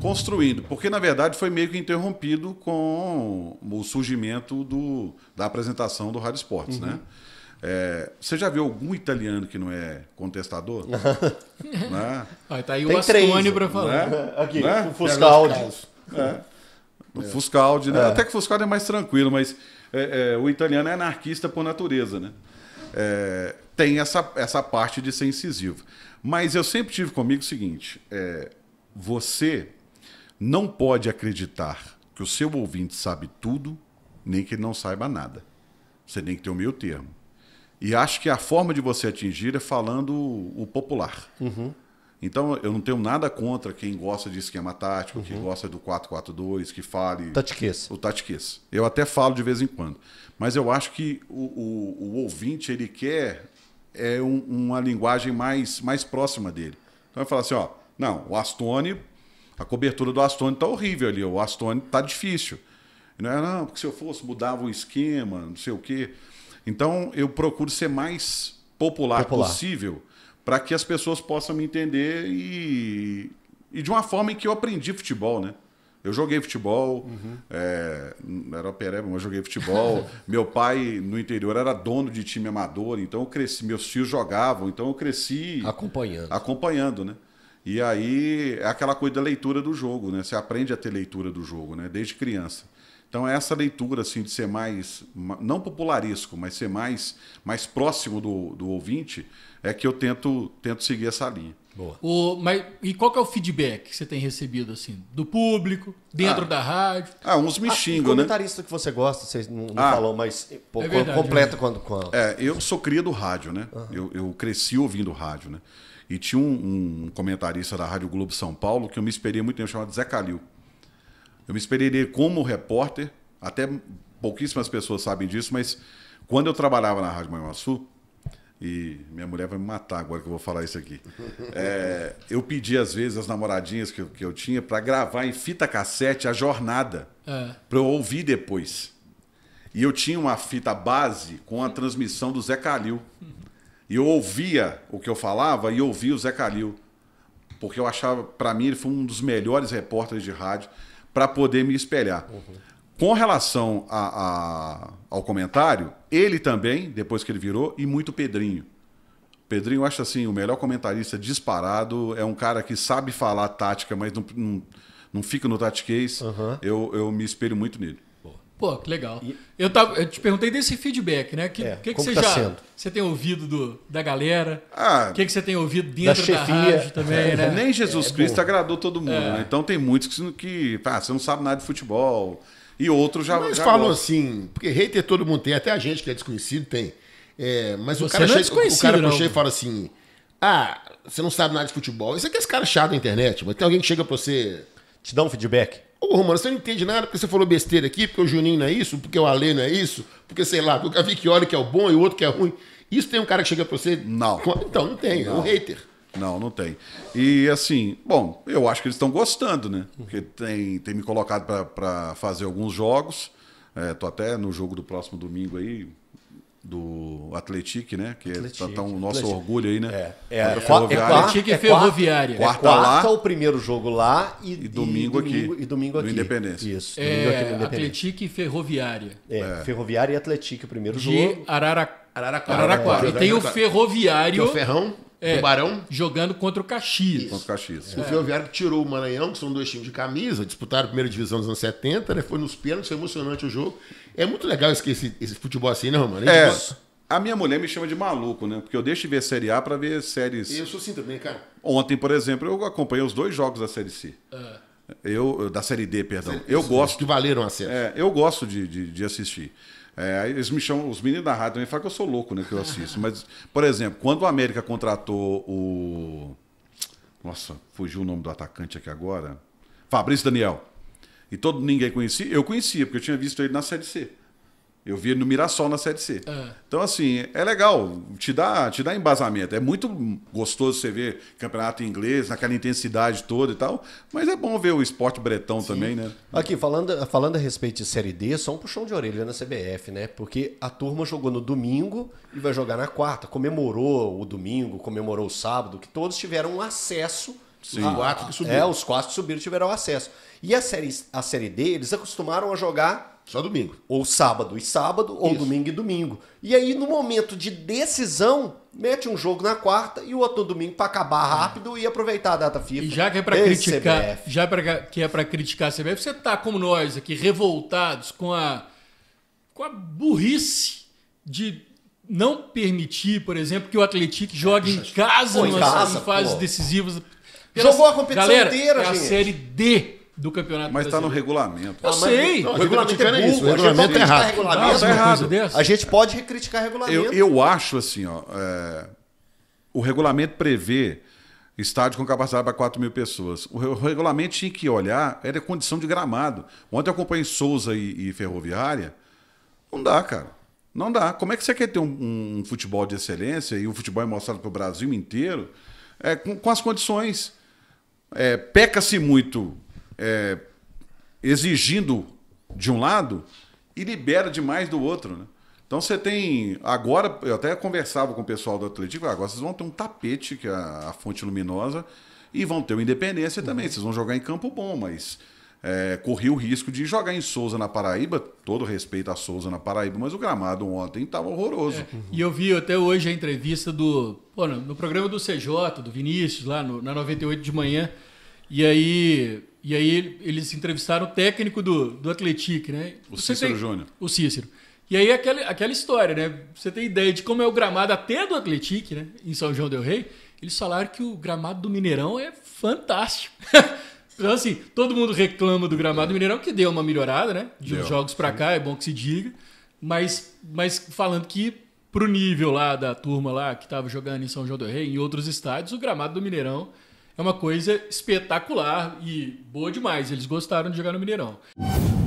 Construindo, porque na verdade foi meio que interrompido com o surgimento do, da apresentação do Rádio Esportes, uhum. né? É, você já viu algum italiano que não é contestador? né? tá aí Tem o Astônio para falar. Né? né? Aqui, né? o Fuscaldi. É. O é. Fuscaldi, né? É. Até que o Fuscaldi é mais tranquilo, mas é, é, o italiano é anarquista por natureza, né? tem essa, essa parte de ser incisivo. Mas eu sempre tive comigo o seguinte: é, você não pode acreditar que o seu ouvinte sabe tudo, nem que ele não saiba nada. Você tem que ter o meio termo. E acho que a forma de você atingir é falando o popular. Uhum. Então, eu não tenho nada contra quem gosta de esquema tático, uhum. gosta do 4-4-2, que fale. Tatiquês. O tatiquês. Eu até falo de vez em quando. Mas eu acho que o, o, o ouvinte, ele quer é um, uma linguagem mais, mais próxima dele. Então, eu falo assim: ó, não, o Astone, a cobertura do Astone tá horrível ali, o Astone tá difícil. Não é, não, porque se eu fosse mudava o esquema, não sei o quê. Então eu procuro ser mais popular, popular. possível para que as pessoas possam me entender e, e de uma forma em que eu aprendi futebol, né? Eu joguei futebol, uhum. é, era pereba, mas joguei futebol. Meu pai no interior era dono de time amador, então eu cresci, meus tios jogavam, então eu cresci acompanhando, acompanhando, né? E aí é aquela coisa da leitura do jogo, né? Você aprende a ter leitura do jogo, né? Desde criança. Então é essa leitura assim de ser mais não popularesco, mas ser mais mais próximo do, do ouvinte é que eu tento tento seguir essa linha. Boa. O, mas, e qual que é o feedback que você tem recebido assim do público dentro ah, da rádio? Ah, uns me ah, xingam, né? Comentarista que você gosta, você não, não ah, falou, mas eh, pô, é verdade, completa é quando, quando. É, eu sou cria do rádio, né? Uhum. Eu, eu cresci ouvindo rádio, né? E tinha um, um comentarista da Rádio Globo São Paulo que eu me esperei muito tempo, chamado Zé Calil. Eu me esperei como repórter, até pouquíssimas pessoas sabem disso, mas quando eu trabalhava na Rádio Manhuaçu, e minha mulher vai me matar agora que eu vou falar isso aqui. É, eu pedi às vezes as namoradinhas que eu, que eu tinha para gravar em fita cassete a jornada é. para eu ouvir depois. E eu tinha uma fita base com a transmissão do Zé Calil. E eu ouvia o que eu falava e ouvia o Zé Calil. Porque eu achava, para mim, ele foi um dos melhores repórteres de rádio para poder me espelhar. Uhum. Com relação a, a, ao comentário, ele também, depois que ele virou, e muito Pedrinho. Pedrinho, eu acho assim, o melhor comentarista disparado. É um cara que sabe falar tática, mas não, não, não fica no tatiquês. Uhum. Eu, eu me espelho muito nele. Pô, que legal. E... Eu, tava, eu te perguntei desse feedback, né? Que, é, que, que você tá já sendo? você tem ouvido do, da galera? O ah, que, que você tem ouvido dentro da, da rádio também, é, né? É, nem Jesus é, é Cristo agradou todo mundo, é. né? Então tem muitos que, que ah, você não sabe nada de futebol. E outros já. Mas já falam gosta. assim, porque hater todo mundo tem, até a gente que é desconhecido tem. mas você o cara, não chega, o cara puxa e fala assim: Ah, você não sabe nada de futebol. Isso aqui é esse cara chato na internet, mas tem alguém que chega pra você. Te dá um feedback. Ô, Romano, você não entende nada porque você falou besteira aqui, porque o Juninho não é isso, porque o Ale não é isso, porque sei lá, porque a Vicchioli que é o bom e o outro que é ruim. Isso tem um cara que chega pra você? Não. Então, não tem, não. é um hater. Não, não tem. E assim, bom, eu acho que eles estão gostando, né? Porque tem, tem me colocado para fazer alguns jogos. É, tô até no jogo do próximo domingo aí, do Atletique, né? Que Atletique, é, tá, tá um nosso Atletique. orgulho aí, né? É, é, é, ferroviária. é, Atletique é ferroviária. Quarta, quarta, lá, quarta é o primeiro jogo lá e, e domingo, e aqui. E domingo aqui. Independência. Isso. É, domingo aqui no Independência. Atletique e ferroviária. É, é. ferroviária e Atletique o primeiro De jogo. De Ararac... Araraquara. Araraquara. E tem o ferroviário. Que é o ferrão. É, Tubarão? Jogando contra o Caxias. Contra o Caxias. É. O Ferroviário tirou o Maranhão, que são dois times de camisa, disputaram a primeira divisão dos anos 70, né? Foi nos pênaltis, foi emocionante o jogo. É muito legal esse, esse, esse futebol assim, né, mano? É. é a minha mulher me chama de maluco, né? Porque eu deixo de ver Série A para ver séries. Eu sou assim também, cara. Ontem, por exemplo, eu acompanhei os dois jogos da Série C. Uhum. Eu, da Série D, perdão. Série, eu gosto. Que valeram a série eu gosto de, de, de assistir. É, eles me chamam, os meninos da rádio também falam que eu sou louco, né? Que eu assisto. Mas, por exemplo, quando o América contratou o. Nossa, fugiu o nome do atacante aqui agora. Fabrício Daniel. E todo ninguém conhecia, eu conhecia, porque eu tinha visto ele na Série C. Eu via no Mirassol na Série C. Uhum. Então, assim, é legal, te dá, te dá embasamento. É muito gostoso você ver campeonato inglês, naquela intensidade toda e tal, mas é bom ver o esporte bretão Sim. também, né? Aqui, falando, falando a respeito de Série D, só um puxão de orelha na CBF, né? Porque a turma jogou no domingo e vai jogar na quarta. Comemorou o domingo, comemorou o sábado, que todos tiveram acesso. Sim. quatro que ah. subiram. É, os quatro que subiram tiveram acesso. E a série, a série D, eles acostumaram a jogar só domingo. Ou sábado e sábado, ou Isso. domingo e domingo. E aí, no momento de decisão, mete um jogo na quarta e o outro no domingo para acabar rápido e aproveitar a data FIFA. E já que é para criticar, CBF. já pra, que é para criticar a CBF, você tá como nós aqui revoltados com a com a burrice de não permitir, por exemplo, que o Atlético é, jogue em casa, em nas fases decisivas. Jogou a competição Galera, inteira, é a série D do campeonato. Mas está no regulamento. Eu, ah, sei. Não, o regulamento, é, isso. O regulamento é, é, é errado. Regulamento. Não, é tá errado. A gente pode criticar regulamento. Eu, eu acho assim, ó, é... o regulamento prevê estádio com capacidade para 4 mil pessoas. O regulamento tinha que olhar era condição de gramado. Ontem eu acompanhei Souza e, e Ferroviária. Não dá, cara. Não dá. Como é que você quer ter um, um futebol de excelência e o futebol é mostrado para o Brasil inteiro é, com, com as condições? É, Peca-se muito é, exigindo de um lado e libera demais do outro, né? Então você tem. Agora, eu até conversava com o pessoal do Atlético, ah, agora vocês vão ter um tapete, que é a, fonte luminosa, e vão ter o Independência uhum. também. Vocês vão jogar em campo bom, mas é, corri o risco de jogar em Souza na Paraíba, todo respeito a Souza na Paraíba, mas o gramado ontem estava horroroso. É, uhum. E eu vi até hoje a entrevista do. Pô, no, no programa do CJ, do Vinícius, lá no, na 98 de manhã. E aí, e aí eles entrevistaram o técnico do, do Atlético, né? O Você Cícero tem... Júnior. O Cícero. E aí aquela, aquela história, né? Você tem ideia de como é o gramado até do Atlético, né? Em São João del Rey. eles falaram que o gramado do Mineirão é fantástico. então, assim, todo mundo reclama do gramado do Mineirão, que deu uma melhorada, né? De deu. uns jogos para cá, é bom que se diga. Mas, mas falando que pro nível lá da turma lá que estava jogando em São João del Rei, em outros estádios, o gramado do Mineirão é uma coisa espetacular e boa demais. Eles gostaram de jogar no Mineirão.